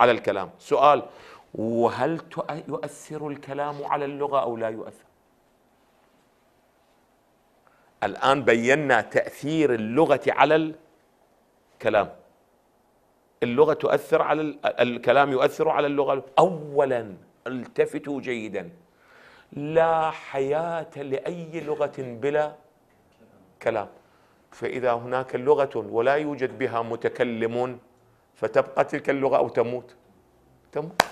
على الكلام سؤال وهل يؤثر الكلام على اللغة أو لا يؤثر الآن بينا تأثير اللغة على الكلام اللغة تؤثر على الكلام يؤثر على اللغة أولا التفتوا جيدا لا حياة لأي لغة بلا كلام فإذا هناك لغة ولا يوجد بها متكلم فتبقى تلك اللغة أو تموت تموت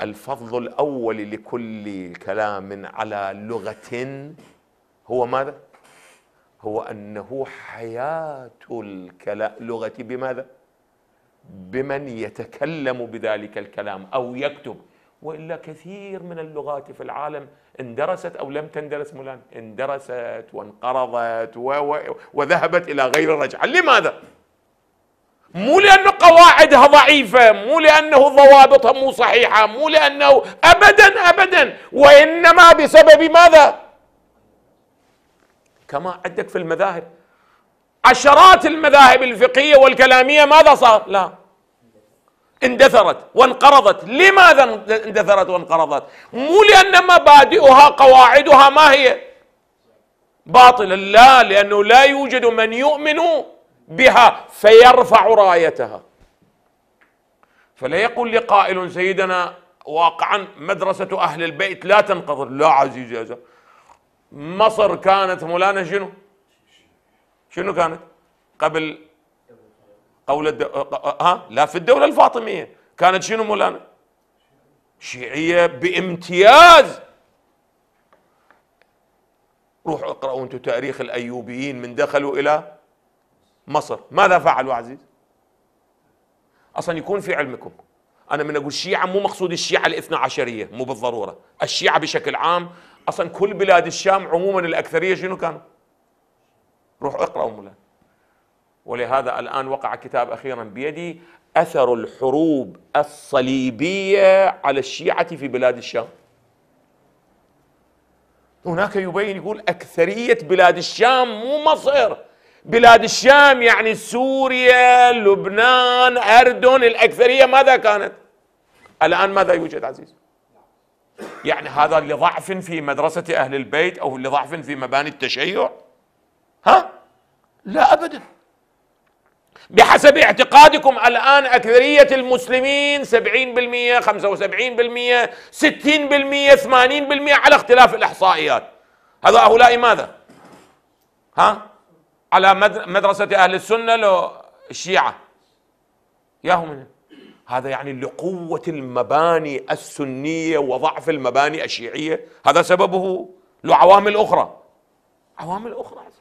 الفضل الأول لكل كلام على لغة هو ماذا؟ هو أنه حياة اللغة بماذا؟ بمن يتكلم بذلك الكلام أو يكتب والا كثير من اللغات في العالم اندرست او لم تندرس مولان اندرست وانقرضت و و وذهبت الى غير رجعه لماذا مو لأن قواعدها ضعيفه مو لانه ضوابطها مو صحيحه مو لانه ابدا ابدا وانما بسبب ماذا كما عندك في المذاهب عشرات المذاهب الفقهيه والكلاميه ماذا صار لا اندثرت وانقرضت لماذا اندثرت وانقرضت مو لأن مبادئها قواعدها ما هي باطلا لا لأنه لا يوجد من يؤمن بها فيرفع رايتها فلا يقول لي قائل سيدنا واقعا مدرسة أهل البيت لا تنقض لا عزيزي هذا مصر كانت مولانا شنو شنو كانت قبل قول الد... ها لا في الدولة الفاطمية كانت شنو مولانا شيعية بامتياز روحوا اقرأوا انتم تاريخ الأيوبيين من دخلوا إلى مصر ماذا فعلوا عزيز أصلا يكون في علمكم أنا من أقول شيعة مو مقصود الشيعة الاثنى عشرية مو بالضرورة الشيعة بشكل عام أصلا كل بلاد الشام عموما الأكثرية شنو كانوا روحوا اقرأوا مولانا ولهذا الآن وقع كتاب أخيرا بيدي أثر الحروب الصليبية على الشيعة في بلاد الشام هناك يبين يقول أكثرية بلاد الشام مو مصر بلاد الشام يعني سوريا لبنان أردن الأكثرية ماذا كانت الآن ماذا يوجد عزيز يعني هذا لضعف في مدرسة أهل البيت أو لضعف في مباني التشيع ها لا أبداً بحسب اعتقادكم الآن أكثرية المسلمين 70% 75% 60% 80% على اختلاف الإحصائيات هذا هؤلاء ماذا؟ ها؟ على مدرسة أهل السنة لو الشيعة يا هم هذا يعني لقوة المباني السنية وضعف المباني الشيعية هذا سببه له عوامل أخرى عوامل أخرى